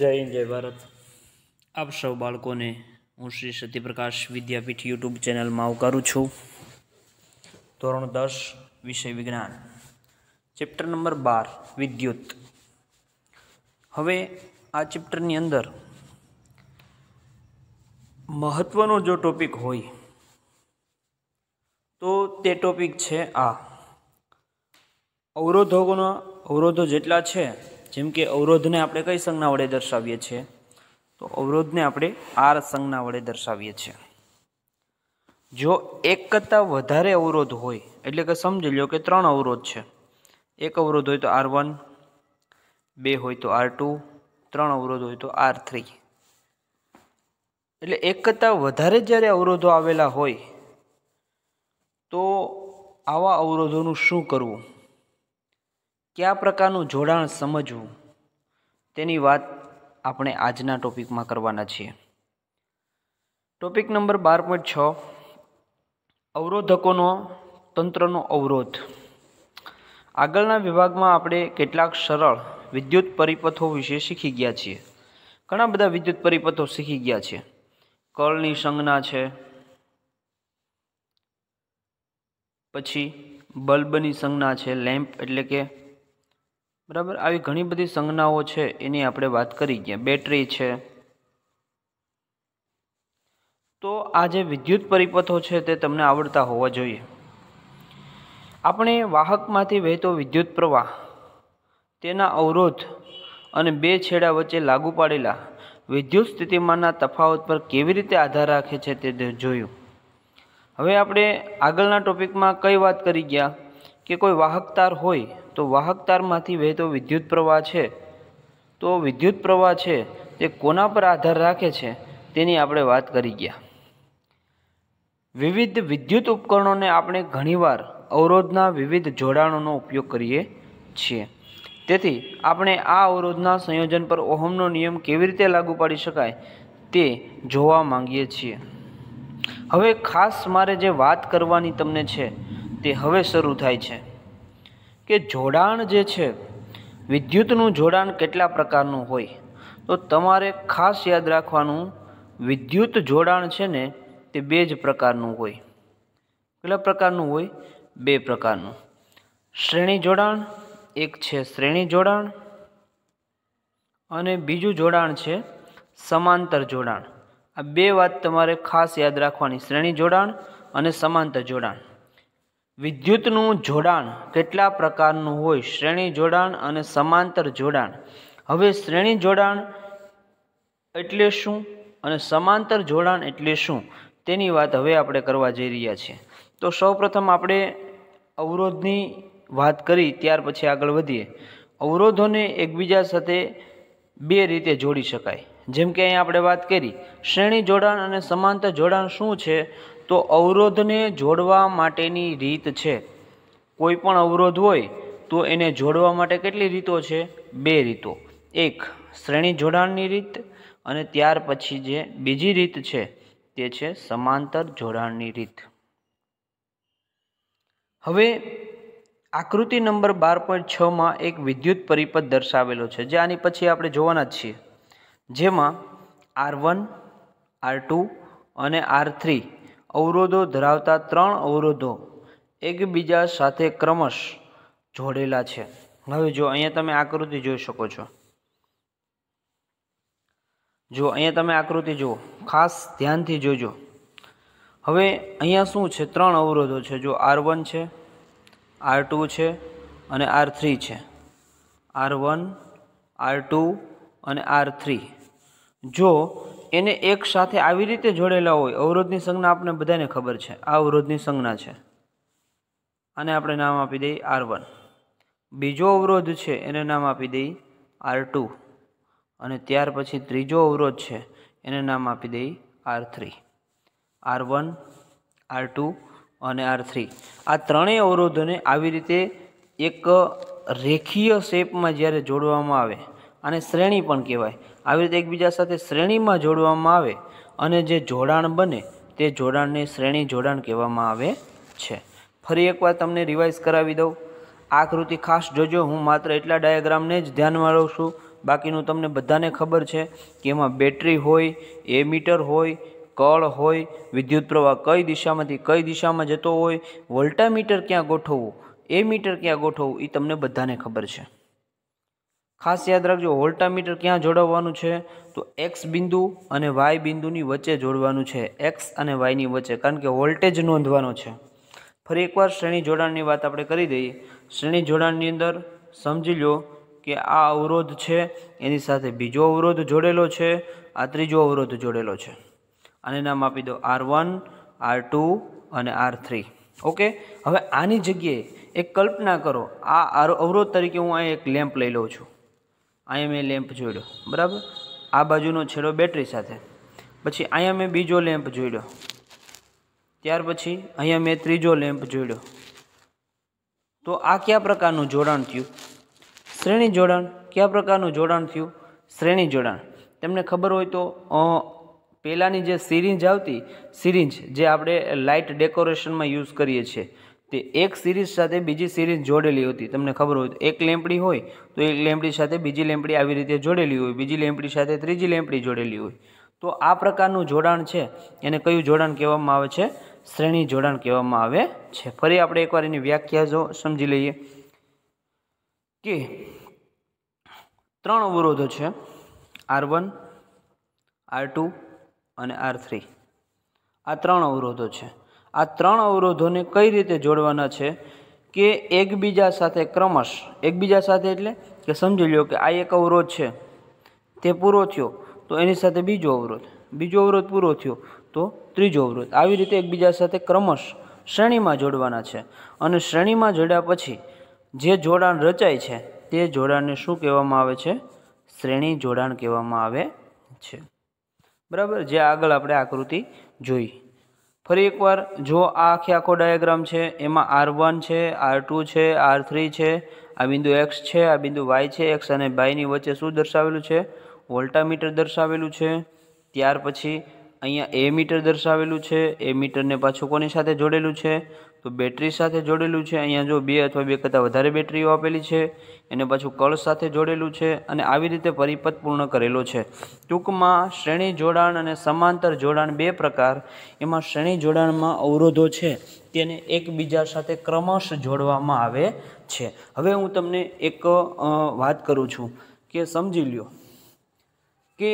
જય હિન્દ જય ભારત આપ સૌ બાળકોને હું શ્રી સત્યપ્રકાશ વિદ્યાપીઠ યુટ્યુબ ચેનલમાં આવકારું છું ધોરણ દસ વિષય વિજ્ઞાન ચેપ્ટર નંબર બાર વિદ્યુત હવે આ ચેપ્ટરની અંદર મહત્ત્વનો જો ટોપિક હોય તો તે ટોપિક છે આ અવરોધોના અવરોધો જેટલા છે જેમ કે અવરોધને આપણે કઈ સંજ્ઞા વડે દર્શાવીએ છીએ તો અવરોધને આપણે આર સંજ્ઞા વડે દર્શાવીએ છીએ જો એક કરતાં વધારે અવરોધ હોય એટલે કે સમજી લો કે ત્રણ અવરોધ છે એક અવરોધ હોય તો આર વન બે હોય તો આર ટુ ત્રણ અવરોધ હોય તો આર થ્રી એટલે એક કરતાં વધારે જ્યારે અવરોધો આવેલા હોય તો આવા અવરોધોનું શું કરવું કયા પ્રકારનું જોડાણ સમજવું તેની વાત આપણે આજના ટોપિકમાં કરવાના છીએ ટોપિક નંબર બાર પોઈન્ટ છ અવરોધકોનો તંત્રનો અવરોધ આગળના વિભાગમાં આપણે કેટલાક સરળ વિદ્યુત પરિપથો વિશે શીખી ગયા છીએ ઘણા બધા વિદ્યુત પરિપથો શીખી ગયા છે કળની સંજ્ઞા છે પછી બલ્બની સંજ્ઞા છે લેમ્પ એટલે કે બરાબર આવી ઘણી બધી સંજ્ઞાઓ છે એની આપણે વાત કરી ગયા બેટરી છે તો આ જે વિદ્યુત પરિપથો છે તે તમને આવડતા હોવા જોઈએ આપણે વાહકમાંથી વહેતો વિદ્યુત પ્રવાહ તેના અવરોધ અને બે છેડા વચ્ચે લાગુ પાડેલા વિદ્યુત સ્થિતિમાનના તફાવત પર કેવી રીતે આધાર રાખે છે તે જોયું હવે આપણે આગળના ટોપિકમાં કઈ વાત કરી ગયા કે કોઈ વાહક તાર હોય તો વાહક તારમાંથી વહેતો વિદ્યુત પ્રવાહ છે તો વિદ્યુત પ્રવાહ છે તે કોના પર આધાર રાખે છે તેની આપણે વાત કરી ગયા વિવિધ વિદ્યુત ઉપકરણોને આપણે ઘણીવાર અવરોધના વિવિધ જોડાણોનો ઉપયોગ કરીએ છીએ તેથી આપણે આ અવરોધના સંયોજન પર ઓહમનો નિયમ કેવી રીતે લાગુ પાડી શકાય તે જોવા માંગીએ છીએ હવે ખાસ મારે જે વાત કરવાની તમને છે તે હવે શરૂ થાય છે કે જોડાણ જે છે વિદ્યુતનું જોડાણ કેટલા પ્રકારનું હોય તો તમારે ખાસ યાદ રાખવાનું વિદ્યુત જોડાણ છે ને તે બે જ પ્રકારનું હોય કેટલા પ્રકારનું હોય બે પ્રકારનું શ્રેણી જોડાણ એક છે શ્રેણી જોડાણ અને બીજું જોડાણ છે સમાંતર જોડાણ આ બે વાત તમારે ખાસ યાદ રાખવાની શ્રેણી જોડાણ અને સમાંતર જોડાણ વિદ્યુતનું જોડાણ કેટલા પ્રકારનું હોય શ્રેણી જોડાણ અને સમાંતર જોડાણ હવે શ્રેણી જોડાણ એટલે શું અને સમાંતર જોડાણ એટલે શું તેની વાત હવે આપણે કરવા જઈ રહ્યા છીએ તો સૌપ્રથમ આપણે અવરોધની વાત કરી ત્યાર પછી આગળ વધીએ અવરોધોને એકબીજા સાથે બે રીતે જોડી શકાય જેમ કે અહીં આપણે વાત કરી શ્રેણી જોડાણ અને સમાંતર જોડાણ શું છે તો અવરોધને જોડવા માટેની રીત છે કોઈ પણ અવરોધ હોય તો એને જોડવા માટે કેટલી રીતો છે બે રીતો એક શ્રેણી જોડાણની રીત અને ત્યાર પછી જે બીજી રીત છે તે છે સમાંતર જોડાણની રીત હવે આકૃતિ નંબર બાર પોઈન્ટ છમાં એક વિદ્યુત પરિપથ દર્શાવેલો છે જે આની પછી આપણે જોવાના જ છીએ જેમાં આર વન આર ટુ અને આર થ્રી અવરોધો ધરાવતા ત્રણ અવરોધો એકબીજા સાથે ક્રમશ જોડેલા છે હવે જો અહીંયા તમે આકૃતિ જોઈ શકો છો જો અહીંયા તમે આકૃતિ જુઓ ખાસ ધ્યાનથી જોજો હવે અહીંયા શું છે ત્રણ અવરોધો છે જો આર વન છે આર ટુ છે અને આર થ્રી છે આર વન આર ટુ અને આર થ્રી જો એને એક સાથે આવી રીતે જોડેલા હોય અવરોધની સંજ્ઞા આપણે બધાને ખબર છે આ અવરોધની સંજ્ઞા છે આને આપણે નામ આપી દઈએ આર વન બીજો અવરોધ છે એને નામ આપી દઈ આર ટુ અને ત્યાર પછી ત્રીજો અવરોધ છે એને નામ આપી દઈ R three R one R two અને આર થ્રી આ ત્રણેય અવરોધોને આવી રીતે એક રેખીય શેપમાં જ્યારે જોડવામાં આવે આને શ્રેણી પણ કહેવાય આવી રીતે એકબીજા સાથે શ્રેણીમાં જોડવામાં આવે અને જે જોડાણ બને તે જોડાણને શ્રેણી જોડાણ કહેવામાં આવે છે ફરી એકવાર તમને રિવાઇઝ કરાવી દઉં આ કૃતિ ખાસ જોજો હું માત્ર એટલા ડાયાગ્રામને જ ધ્યાનમાં રહું છું બાકીનું તમને બધાને ખબર છે કે એમાં બેટરી હોય એ મીટર હોય કળ હોય વિદ્યુત પ્રવાહ કઈ દિશામાંથી કઈ દિશામાં જતો હોય વોલ્ટામીટર ક્યાં ગોઠવવું એ મીટર ક્યાં ગોઠવવું એ તમને બધાને ખબર છે ખાસ યાદ રાખજો વોલ્ટામીટર ક્યાં જોડવાનું છે તો એક્સ બિંદુ અને વાય બિંદુની વચ્ચે જોડવાનું છે એક્સ અને વાયની વચ્ચે કારણ કે વોલ્ટેજ નોંધવાનો છે ફરી એકવાર શ્રેણી જોડાણની વાત આપણે કરી દઈએ શ્રેણી જોડાણની અંદર સમજી લો કે આ અવરોધ છે એની સાથે બીજો અવરોધ જોડેલો છે આ ત્રીજો અવરોધ જોડેલો છે આને નામ આપી દો આર વન આર ટુ અને આર થ્રી ઓકે હવે આની જગ્યાએ એક કલ્પના કરો આ અવરોધ તરીકે હું અહીં એક લેમ્પ લઈ લઉં છું અહીંયા મેં લેમ્પ જોડ્યો બરાબર આ બાજુનો છેડો બેટરી સાથે પછી અહીંયા મેં બીજો લેમ્પ જોડ્યો ત્યાર પછી અહીંયા મેં ત્રીજો લેમ્પ જોડ્યો તો આ કયા પ્રકારનું જોડાણ થયું શ્રેણી જોડાણ કયા પ્રકારનું જોડાણ થયું શ્રેણી જોડાણ તમને ખબર હોય તો પહેલાંની જે સિરિંજ આવતી સિરિંજ જે આપણે લાઇટ ડેકોરેશનમાં યુઝ કરીએ છીએ તે એક સિરીઝ સાથે બીજી સિરીઝ જોડેલી હતી તમને ખબર હોય એક લેમ્પડી હોય તો એક લેમ્પડી સાથે બીજી લેમ્પડી આવી રીતે જોડેલી હોય બીજી લેમ્પડી સાથે ત્રીજી લેમ્પડી જોડેલી હોય તો આ પ્રકારનું જોડાણ છે એને કયું જોડાણ કહેવામાં આવે છે શ્રેણી જોડાણ કહેવામાં આવે છે ફરી આપણે એકવાર એની વ્યાખ્યા જો સમજી લઈએ કે ત્રણ અવરોધો છે આર વન આર ટુ અને આર થ્રી આ ત્રણ અવરોધો છે આ ત્રણ અવરોધોને કઈ રીતે જોડવાના છે કે એકબીજા સાથે ક્રમશ એકબીજા સાથે એટલે કે સમજી લો કે આ એક અવરોધ છે તે પૂરો થયો તો એની સાથે બીજો અવરોધ બીજો અવરોધ પૂરો થયો તો ત્રીજો અવરોધ આવી રીતે એકબીજા સાથે ક્રમશ શ્રેણીમાં જોડવાના છે અને શ્રેણીમાં જોડ્યા પછી જે જોડાણ રચાય છે તે જોડાણને શું કહેવામાં આવે છે શ્રેણી જોડાણ કહેવામાં આવે છે બરાબર જે આગળ આપણે આકૃતિ જોઈ ફરી એકવાર જો આ આખે આખો ડાયાગ્રામ છે એમાં આર વન છે આર ટુ છે આર થ્રી છે આ બિંદુ એક્સ છે આ બિંદુ વાય છે એક્સ અને બાયની વચ્ચે શું દર્શાવેલું છે વોલ્ટામીટર દર્શાવેલું છે ત્યાર પછી અહીંયા એ મીટર દર્શાવેલું છે એ મીટરને પાછું કોની સાથે જોડેલું છે તો બેટરી સાથે જોડેલું છે અહીંયા જો બે અથવા બે કરતાં વધારે બેટરીઓ આપેલી છે એને પાછું કળશ સાથે જોડેલું છે અને આવી રીતે પરિપથ પૂર્ણ કરેલો છે ટૂંકમાં શ્રેણી જોડાણ અને સમાંતર જોડાણ બે પ્રકાર એમાં શ્રેણી જોડાણમાં અવરોધો છે તેને એકબીજા સાથે ક્રમશ જોડવામાં આવે છે હવે હું તમને એક વાત કરું છું કે સમજી લ્યો કે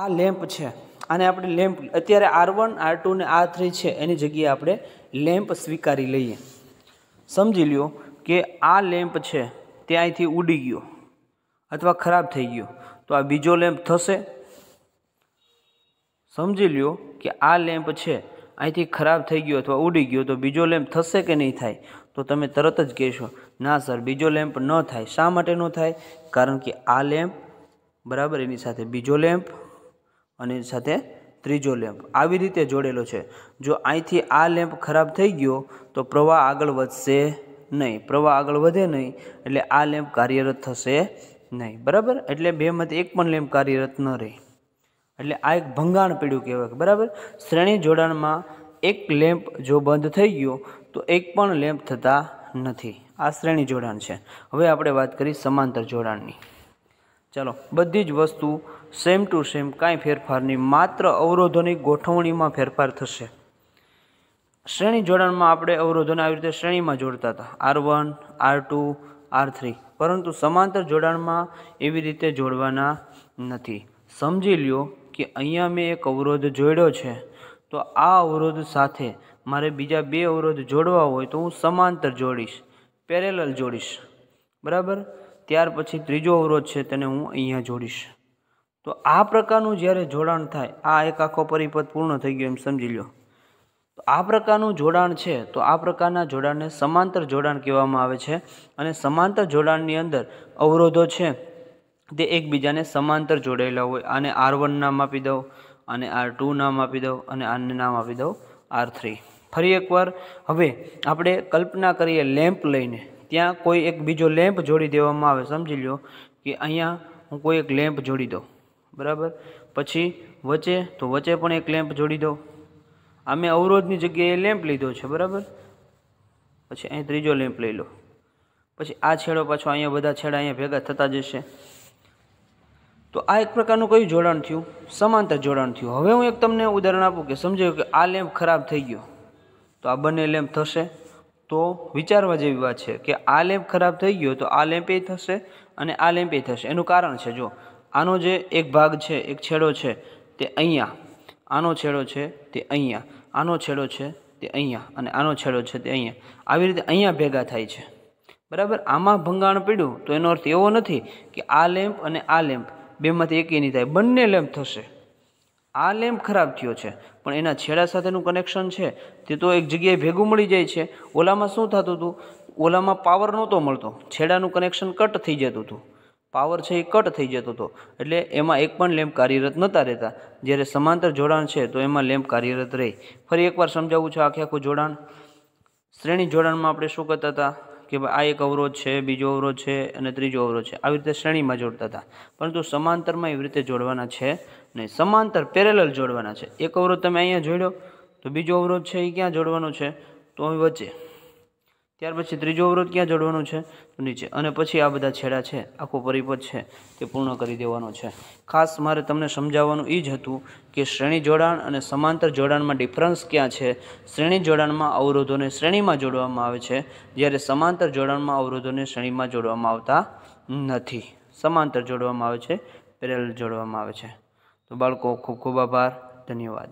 આ લેમ્પ છે આને આપણે લેમ્પ અત્યારે આર વન આર ટુ ને આર થ્રી છે એની જગ્યાએ આપણે લેમ્પ સ્વીકારી લઈએ સમજી લ્યો કે આ લેમ્પ છે તે અહીંથી ઉડી ગયો અથવા ખરાબ થઈ ગયો તો આ બીજો લેમ્પ થશે સમજી લ્યો કે આ લેમ્પ છે અહીંથી ખરાબ થઈ ગયો અથવા ઉડી ગયો તો બીજો લેમ્પ થશે કે નહીં થાય તો તમે તરત જ કહેશો ના સર બીજો લેમ્પ ન થાય શા માટે ન થાય કારણ કે આ લેમ્પ બરાબર એની સાથે બીજો લેમ્પ અને સાથે ત્રીજો લેમ્પ આવી રીતે જોડેલો છે જો અહીંથી આ લેમ્પ ખરાબ થઈ ગયો તો પ્રવાહ આગળ વધશે નહીં પ્રવાહ આગળ વધે નહીં એટલે આ લેમ્પ કાર્યરત થશે નહીં બરાબર એટલે બે બેમાંથી એક પણ લેમ્પ કાર્યરત ન રહે એટલે આ એક ભંગાણ પીડ્યું કહેવાય બરાબર શ્રેણી જોડાણમાં એક લેમ્પ જો બંધ થઈ ગયો તો એક પણ લેમ્પ થતા નથી આ શ્રેણી જોડાણ છે હવે આપણે વાત કરી સમાંતર જોડાણની ચાલો બધી જ વસ્તુ સેમ ટુ સેમ કાંઈ ફેરફાર નહીં માત્ર અવરોધોની ગોઠવણીમાં ફેરફાર થશે શ્રેણી જોડાણમાં આપણે અવરોધોને આવી રીતે શ્રેણીમાં જોડતા હતા R one R two R three પરંતુ સમાંતર જોડાણમાં એવી રીતે જોડવાના નથી સમજી લ્યો કે અહીંયા મેં એક અવરોધ જોડ્યો છે તો આ અવરોધ સાથે મારે બીજા બે અવરોધ જોડવા હોય તો હું સમાંતર જોડીશ પેરેલલ જોડીશ બરાબર ત્યાર પછી ત્રીજો અવરોધ છે તેને હું અહીંયા જોડીશ તો આ પ્રકારનું જ્યારે જોડાણ થાય આ એક આખો પરિપથ પૂર્ણ થઈ ગયો એમ સમજી લો તો આ પ્રકારનું જોડાણ છે તો આ પ્રકારના જોડાણને સમાંતર જોડાણ કહેવામાં આવે છે અને સમાંતર જોડાણની અંદર અવરોધો છે તે એકબીજાને સમાંતર જોડાયેલા હોય આને આર વન નામ આપી દઉં અને આર ટુ નામ આપી દઉં અને આને નામ આપી દઉં આર થ્રી ફરી એકવાર હવે આપણે કલ્પના કરીએ લેમ્પ લઈને ત્યાં કોઈ એક બીજો લેમ્પ જોડી દેવામાં આવે સમજી લો કે અહીંયા હું કોઈ એક લેમ્પ જોડી દઉં બરાબર પછી વચ્ચે તો વચ્ચે પણ એક લેમ્પ જોડી દો આ મેં અવરોધની જગ્યાએ લેમ્પ લીધો છે બરાબર પછી અહીં ત્રીજો લેમ્પ લઈ લો પછી આ છેડો પાછો અહીંયા બધા છેડા અહીંયા ભેગા થતા જશે તો આ એક પ્રકારનું કયું જોડાણ થયું સમાંતર જોડાણ થયું હવે હું એક તમને ઉદાહરણ આપું કે સમજો કે આ લેમ્પ ખરાબ થઈ ગયો તો આ બંને લેમ્પ થશે તો વિચારવા જેવી વાત છે કે આ લેમ્પ ખરાબ થઈ ગયો તો આ લેમ્પ એ થશે અને આ લેમ્પ એ થશે એનું કારણ છે જો આનો જે એક ભાગ છે એક છેડો છે તે અહીંયા આનો છેડો છે તે અહીંયા આનો છેડો છે તે અહીંયા અને આનો છેડો છે તે અહીંયા આવી રીતે અહીંયા ભેગા થાય છે બરાબર આમાં ભંગાણ પડ્યું તો એનો અર્થ એવો નથી કે આ લેમ્પ અને આ લેમ્પ બેમાંથી એક એ નહીં થાય બંને લેમ્પ થશે આ લેમ્પ ખરાબ થયો છે પણ એના છેડા સાથેનું કનેક્શન છે તે તો એક જગ્યાએ ભેગું મળી જાય છે ઓલામાં શું થતું હતું ઓલામાં પાવર નહોતો મળતો છેડાનું કનેક્શન કટ થઈ જતું હતું પાવર છે એ કટ થઈ જતો હતો એટલે એમાં એક પણ લેમ્પ કાર્યરત નહોતા રહેતા જ્યારે સમાંતર જોડાણ છે તો એમાં લેમ્પ કાર્યરત રહે ફરી એકવાર સમજાવું છું આખે આખું જોડાણ શ્રેણી જોડાણમાં આપણે શું કરતા હતા કે ભાઈ આ એક અવરોધ છે બીજો અવરોધ છે અને ત્રીજો અવરોધ છે આવી રીતે શ્રેણીમાં જોડતા હતા પરંતુ સમાંતરમાં એવી રીતે જોડવાના છે નહીં સમાંતર પેરેલલ જોડવાના છે એક અવરોધ તમે અહીંયા જોડ્યો તો બીજો અવરોધ છે એ ક્યાં જોડવાનો છે તો અહીં વચ્ચે ત્યાર પછી ત્રીજો અવરોધ ક્યાં જોડવાનો છે નીચે અને પછી આ બધા છેડા છે આખો પરિપથ છે તે પૂર્ણ કરી દેવાનો છે ખાસ મારે તમને સમજાવવાનું એ જ હતું કે શ્રેણી જોડાણ અને સમાંતર જોડાણમાં ડિફરન્સ ક્યાં છે શ્રેણી જોડાણમાં અવરોધોને શ્રેણીમાં જોડવામાં આવે છે જ્યારે સમાંતર જોડાણમાં અવરોધોને શ્રેણીમાં જોડવામાં આવતા નથી સમાંતર જોડવામાં આવે છે પેરેલ જોડવામાં આવે છે તો બાળકો ખૂબ ખૂબ આભાર ધન્યવાદ